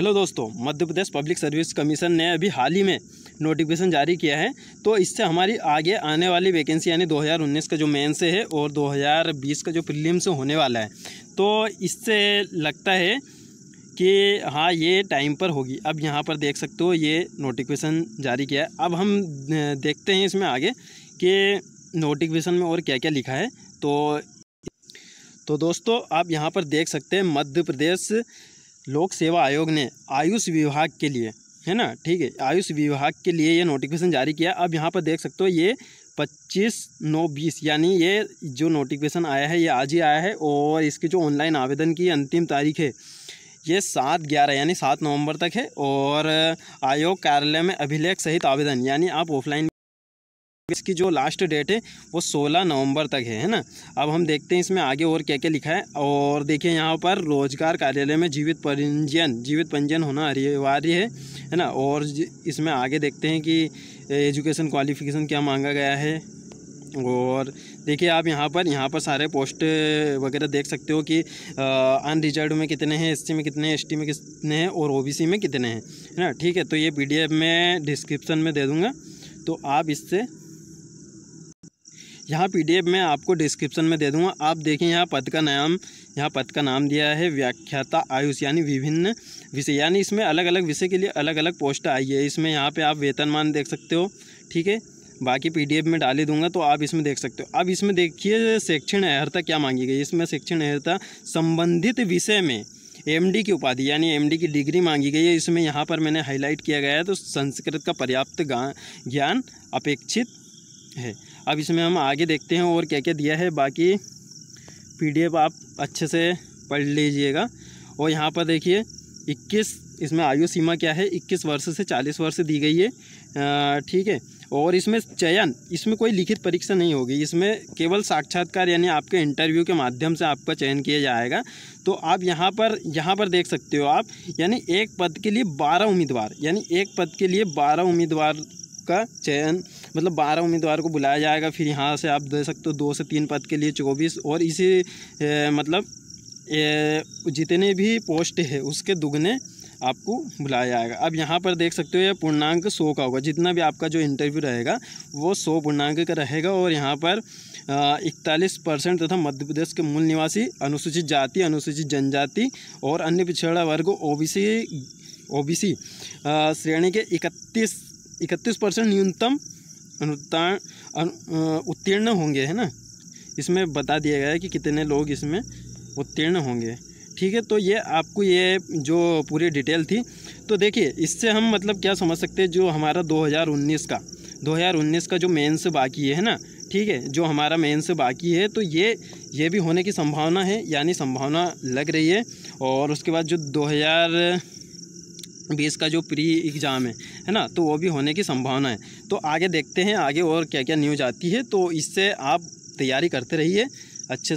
hello दोस्तों Madhya Pradesh public service commission ने अभी हाल ही में नोटिफिकेशन जारी किया है तो इससे हमारी आगे आने वाली वैकेंसी यानी 2019 का जो मेन से है और 2020 का जो प्रीलिम्स से होने वाला है तो इससे लगता है कि हाँ ये टाइम पर होगी अब यहाँ पर देख सकते हो ये नोटिफिकेशन जारी किया है अब हम देखते हैं इसमें आगे कि नोटिफिकेशन में और क्या क्या लिखा है तो तो दोस्तों आप यहाँ पर देख सकते हैं मध्य प्रदेश लोक सेवा आयोग ने आयुष विभाग के लिए है ना ठीक है आयुष विभाग के लिए ये नोटिफिकेशन जारी किया अब यहाँ पर देख सकते हो ये पच्चीस नौ बीस यानी ये जो नोटिफिकेशन आया है ये आज ही आया है और इसके जो ऑनलाइन आवेदन की अंतिम तारीख है ये सात ग्यारह यानी सात नवंबर तक है और आयोग कार्यालय में अभिलेख सहित आवेदन यानी आप ऑफलाइन इसकी जो लास्ट डेट है वो 16 नवंबर तक है है ना अब हम देखते हैं इसमें आगे और क्या क्या लिखा है और देखिए यहाँ पर रोजगार कार्यालय में जीवित पंजीयन जीवित पंजीयन होना अनिवार्य है है ना और इसमें आगे देखते हैं कि एजुकेशन क्वालिफिकेशन क्या मांगा गया है और देखिए आप यहाँ पर यहाँ पर सारे पोस्ट वगैरह देख सकते हो कि अनरिजर्व में कितने हैं एससी में कितने हैं एसटी में कितने हैं और ओबीसी में कितने हैं है ना ठीक है तो ये पीडीएफ में डिस्क्रिप्शन में दे दूँगा तो आप इससे यहाँ पीडीएफ मैं आपको डिस्क्रिप्शन में दे दूँगा आप देखें यहाँ पद का नाम यहाँ पद का नाम दिया है व्याख्याता आयुष यानी विभिन्न विषय यानी इसमें अलग अलग विषय के लिए अलग अलग पोस्ट आई है इसमें यहाँ पर आप वेतनमान देख सकते हो ठीक है बाकी पीडीएफ में डाली दूंगा तो आप इसमें देख सकते हो अब इसमें देखिए शैक्षण अहर्ता क्या मांगी गई इसमें शैक्षण अहर्ता संबंधित विषय में एमडी की उपाधि यानी एमडी की डिग्री मांगी गई है इसमें यहाँ पर मैंने हाईलाइट किया गया है तो संस्कृत का पर्याप्त ज्ञान अपेक्षित है अब इसमें हम आगे देखते हैं और क्या क्या दिया है बाकी पीडीएफ आप अच्छे से पढ़ लीजिएगा और यहाँ पर देखिए 21 इसमें आयु सीमा क्या है 21 वर्ष से 40 वर्ष दी गई है ठीक है और इसमें चयन इसमें कोई लिखित परीक्षा नहीं होगी इसमें केवल साक्षात्कार यानी आपके इंटरव्यू के माध्यम से आपका चयन किया जाएगा तो आप यहाँ पर यहाँ पर देख सकते हो आप यानी एक पद के लिए बारह उम्मीदवार यानी एक पद के लिए बारह उम्मीदवार का चयन मतलब बारह उम्मीदवार को बुलाया जाएगा फिर यहाँ से आप दे सकते हो दो से तीन पद के लिए चौबीस और इसी ए, मतलब ए, जितने भी पोस्ट है उसके दुगने आपको बुलाया जाएगा अब यहाँ पर देख सकते हो यह पूर्णांक सो का होगा जितना भी आपका जो इंटरव्यू रहेगा वो सौ पूर्णांक का रहेगा और यहाँ पर इकतालीस परसेंट तथा मध्य प्रदेश के मूल निवासी अनुसूचित जाति अनुसूचित जनजाति और अन्य पिछड़ा वर्ग ओबीसी ओबीसी श्रेणी के इकतीस इकतीस परसेंट न्यूनतम अनुत्तीर्ण उत्तीर्ण होंगे है ना इसमें बता दिया गया है कि कितने लोग इसमें उत्तीर्ण होंगे ठीक है तो ये आपको ये जो पूरी डिटेल थी तो देखिए इससे हम मतलब क्या समझ सकते हैं जो हमारा 2019 का 2019 का जो मेंस बाकी है ना ठीक है जो हमारा मेंस बाकी है तो ये ये भी होने की संभावना है यानी संभावना लग रही है और उसके बाद जो दो बेस का जो प्री एग्ज़ाम है है ना तो वो भी होने की संभावना है तो आगे देखते हैं आगे और क्या क्या न्यूज आती है तो इससे आप तैयारी करते रहिए अच्छे